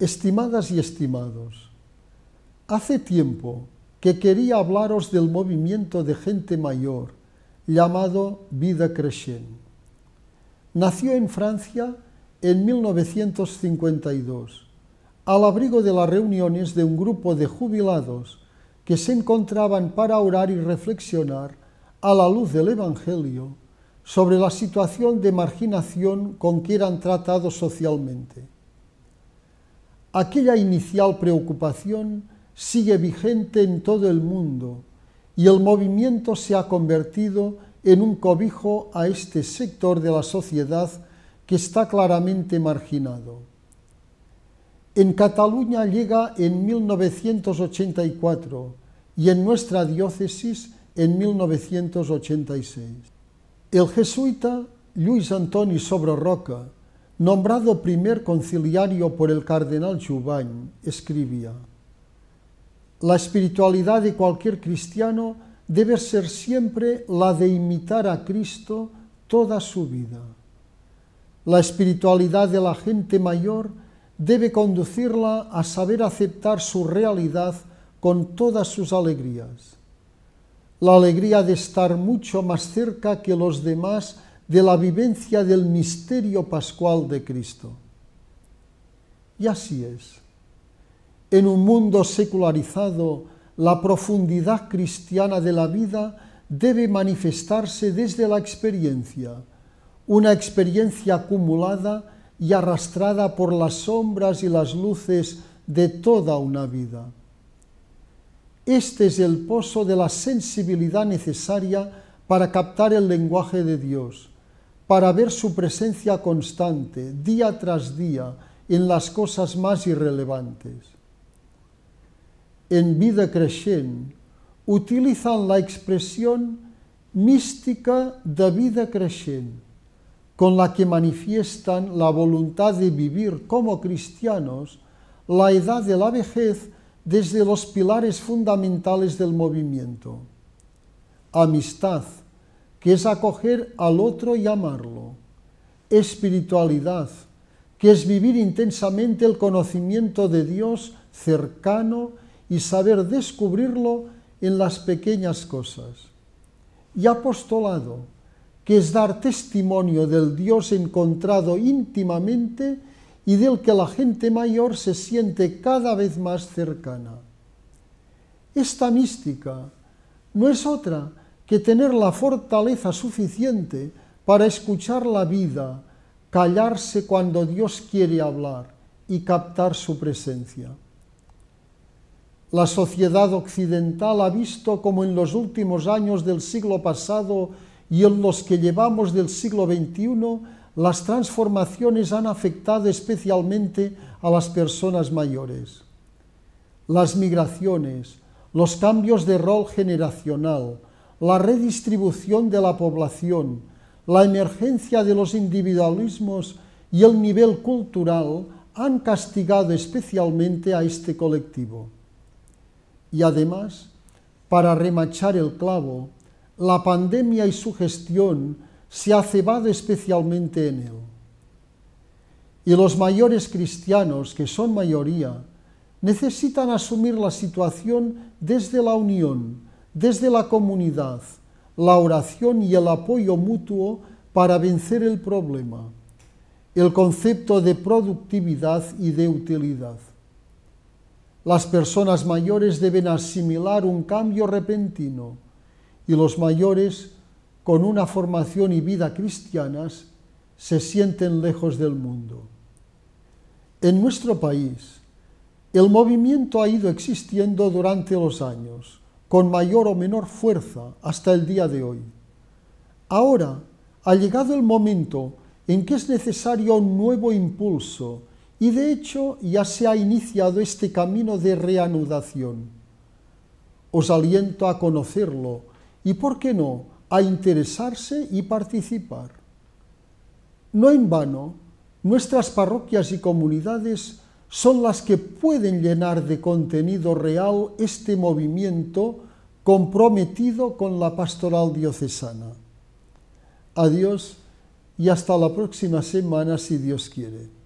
Estimadas y estimados, hace tiempo que quería hablaros del movimiento de gente mayor llamado Vida Crescent. Nació en Francia en 1952, al abrigo de las reuniones de un grupo de jubilados que se encontraban para orar y reflexionar a la luz del Evangelio sobre la situación de marginación con que eran tratados socialmente Aquella inicial preocupación sigue vigente en todo el mundo y el movimiento se ha convertido en un cobijo a este sector de la sociedad que está claramente marginado. En Cataluña llega en 1984 y en nuestra diócesis en 1986. El jesuita Luis Antoni Sobre Roca, Nombrado primer conciliario por el cardenal Giovanni, escribía, La espiritualidad de cualquier cristiano debe ser siempre la de imitar a Cristo toda su vida. La espiritualidad de la gente mayor debe conducirla a saber aceptar su realidad con todas sus alegrías. La alegría de estar mucho más cerca que los demás de la vivencia del misterio pascual de Cristo. Y así es. En un mundo secularizado, la profundidad cristiana de la vida debe manifestarse desde la experiencia, una experiencia acumulada y arrastrada por las sombras y las luces de toda una vida. Este es el pozo de la sensibilidad necesaria para captar el lenguaje de Dios, para ver su presencia constante, día tras día, en las cosas más irrelevantes. En Vida crescente utilizan la expresión mística de vida crescente, con la que manifiestan la voluntad de vivir como cristianos la edad de la vejez desde los pilares fundamentales del movimiento. Amistad, que es acoger al otro y amarlo. Espiritualidad, que es vivir intensamente el conocimiento de Dios cercano y saber descubrirlo en las pequeñas cosas. Y apostolado, que es dar testimonio del Dios encontrado íntimamente y del que la gente mayor se siente cada vez más cercana. Esta mística no es otra que tener la fortaleza suficiente para escuchar la vida, callarse cuando Dios quiere hablar y captar su presencia. La sociedad occidental ha visto como en los últimos años del siglo pasado y en los que llevamos del siglo XXI, las transformaciones han afectado especialmente a las personas mayores. Las migraciones, los cambios de rol generacional, la redistribución de la población, la emergencia de los individualismos y el nivel cultural han castigado especialmente a este colectivo. Y además, para remachar el clavo, la pandemia y su gestión se ha cebado especialmente en él. Y los mayores cristianos, que son mayoría, necesitan asumir la situación desde la unión, desde la comunidad, la oración y el apoyo mutuo para vencer el problema, el concepto de productividad y de utilidad. Las personas mayores deben asimilar un cambio repentino y los mayores, con una formación y vida cristianas, se sienten lejos del mundo. En nuestro país, el movimiento ha ido existiendo durante los años, con mayor o menor fuerza hasta el día de hoy. Ahora ha llegado el momento en que es necesario un nuevo impulso y de hecho ya se ha iniciado este camino de reanudación. Os aliento a conocerlo y, por qué no, a interesarse y participar. No en vano, nuestras parroquias y comunidades son las que pueden llenar de contenido real este movimiento comprometido con la pastoral diocesana. Adiós y hasta la próxima semana si Dios quiere.